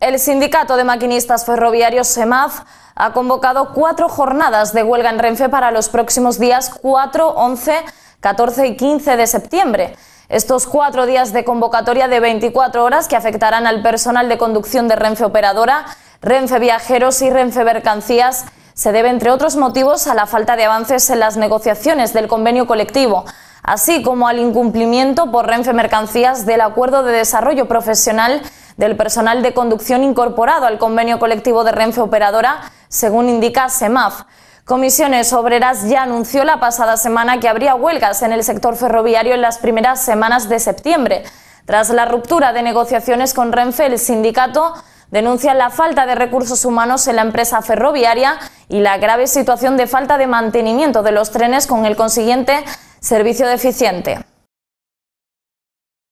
El sindicato de maquinistas ferroviarios SEMAF ha convocado cuatro jornadas de huelga en Renfe para los próximos días 4, 11, 14 y 15 de septiembre. Estos cuatro días de convocatoria de 24 horas que afectarán al personal de conducción de Renfe Operadora, Renfe Viajeros y Renfe Mercancías se debe, entre otros motivos, a la falta de avances en las negociaciones del convenio colectivo, así como al incumplimiento por Renfe Mercancías del Acuerdo de Desarrollo Profesional del personal de conducción incorporado al convenio colectivo de Renfe Operadora, según indica SEMAF. Comisiones Obreras ya anunció la pasada semana que habría huelgas en el sector ferroviario en las primeras semanas de septiembre. Tras la ruptura de negociaciones con Renfe, el sindicato denuncia la falta de recursos humanos en la empresa ferroviaria y la grave situación de falta de mantenimiento de los trenes con el consiguiente servicio deficiente.